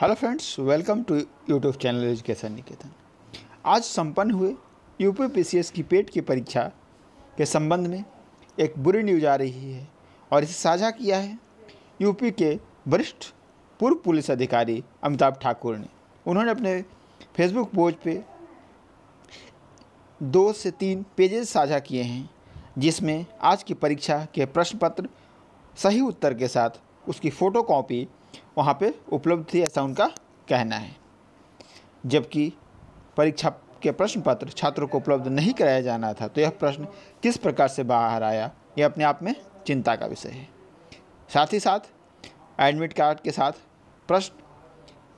hello friends welcome to YouTube channel education Niketan आज संपन्न हुए यूपी पीसीएस की पेट की परीक्षा के संबंध में एक बुरी न्यूज आ रही है और इसे साझा किया है यूपी के वरिष्ठ पूर्व पुलिस अधिकारी अमिताभ ठाकुर ने उन्होंने अपने फेसबुक पोज पे दो से तीन पेजेस साझा किए हैं जिसमें आज की परीक्षा के प्रश्न पत्र सही उत्तर के साथ उसकी फ़ोटो कॉपी वहाँ पे उपलब्ध थी ऐसा उनका कहना है जबकि परीक्षा के प्रश्न पत्र छात्रों को उपलब्ध नहीं कराया जाना था तो यह प्रश्न किस प्रकार से बाहर आया यह अपने आप में चिंता का विषय है साथ ही साथ एडमिट कार्ड के साथ प्रश्न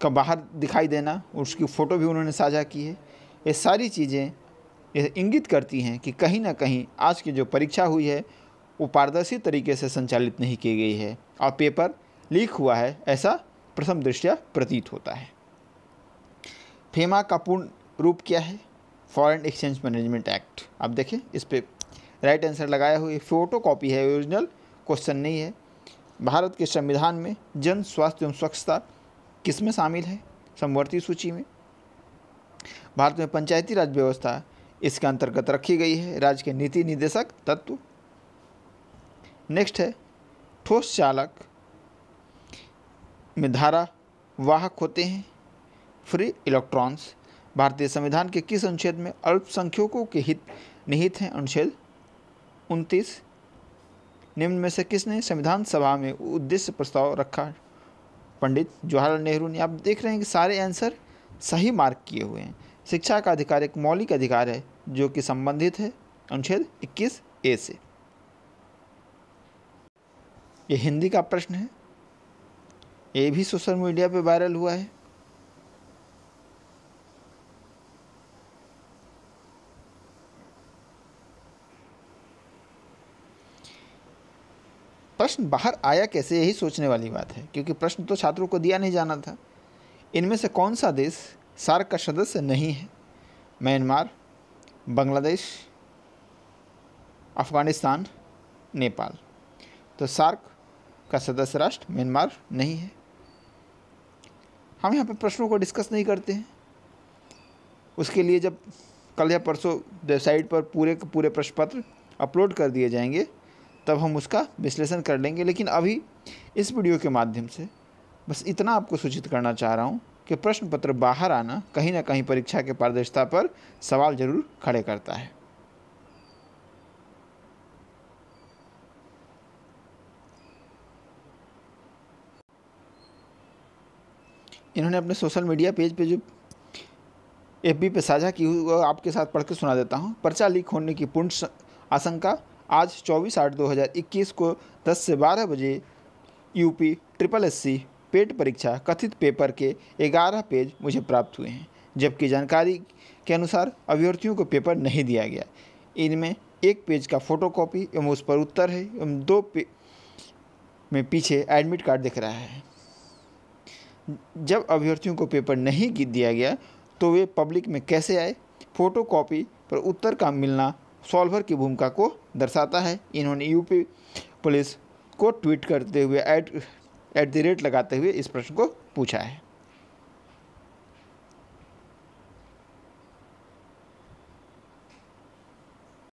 का बाहर दिखाई देना उसकी फ़ोटो भी उन्होंने साझा की है ये सारी चीज़ें यह इंगित करती हैं कि कहीं ना कहीं आज की जो परीक्षा हुई है वो पारदर्शी तरीके से संचालित नहीं की गई है और पेपर लीक हुआ है ऐसा प्रथम दृष्टया प्रतीत होता है फेमा का पूर्ण रूप क्या है फॉरेन एक्सचेंज मैनेजमेंट एक्ट आप देखें इस पर राइट आंसर लगाया हुआ फोटो कॉपी है ओरिजिनल क्वेश्चन नहीं है भारत के संविधान में जन स्वास्थ्य एवं स्वच्छता किस में शामिल है समवर्ती सूची में भारत में पंचायती राज व्यवस्था इसके अंतर्गत रखी गई है राज्य के नीति निदेशक तत्व नेक्स्ट है ठोस चालक में धारा वाहक होते हैं फ्री इलेक्ट्रॉन्स भारतीय संविधान के किस अनुच्छेद में अल्पसंख्यकों के हित निहित हैं अनुच्छेद उनतीस निम्न में से किसने संविधान सभा में उद्देश्य प्रस्ताव रखा पंडित जवाहरलाल नेहरू ने आप देख रहे हैं कि सारे आंसर सही मार्क किए हुए हैं शिक्षा का अधिकार एक मौलिक अधिकार है जो कि संबंधित है अनुच्छेद 21 ए से ये हिंदी का प्रश्न है ये भी सोशल मीडिया पे वायरल हुआ है प्रश्न बाहर आया कैसे यही सोचने वाली बात है क्योंकि प्रश्न तो छात्रों को दिया नहीं जाना था इनमें से कौन सा देश सार्क का सदस्य नहीं है म्यांमार बांग्लादेश अफ़गानिस्तान नेपाल तो सार्क का सदस्य राष्ट्र म्यांमार नहीं है हम यहाँ पर प्रश्नों को डिस्कस नहीं करते हैं उसके लिए जब कल या परसों वेबसाइट पर पूरे पूरे प्रश्न पत्र अपलोड कर दिए जाएंगे तब हम उसका विश्लेषण कर लेंगे लेकिन अभी इस वीडियो के माध्यम से बस इतना आपको सूचित करना चाह रहा हूँ कि प्रश्न पत्र बाहर आना कहीं ना कहीं परीक्षा के पारदर्शिता पर सवाल जरूर खड़े करता है इन्होंने अपने सोशल मीडिया पेज पे जो एफ बी पे साझा की हुई आपके साथ पढ़ के सुना देता हूँ पर्चा लीक होने की पूर्ण आशंका आज चौबीस आठ दो हज़ार इक्कीस को दस से बारह बजे UP triple S C PET परीक्षा कथित पेपर के ग्यारह पेज मुझे प्राप्त हुए हैं जबकि जानकारी के अनुसार अभ्यर्थियों को पेपर नहीं दिया गया इनमें एक पेज का फोटो कॉपी एवं उस पर उत्तर है एवं दो पे में पीछे एडमिट कार्ड दिख रहा है जब अभ्यर्थियों को पेपर नहीं दिया गया तो वे पब्लिक में कैसे आए फोटो कॉपी पर उत्तर का मिलना सॉल्वर की भूमिका को दर्शाता है इन्होंने यूपी पुलिस को ट्वीट करते हुए एट एट द रेट लगाते हुए इस प्रश्न को पूछा है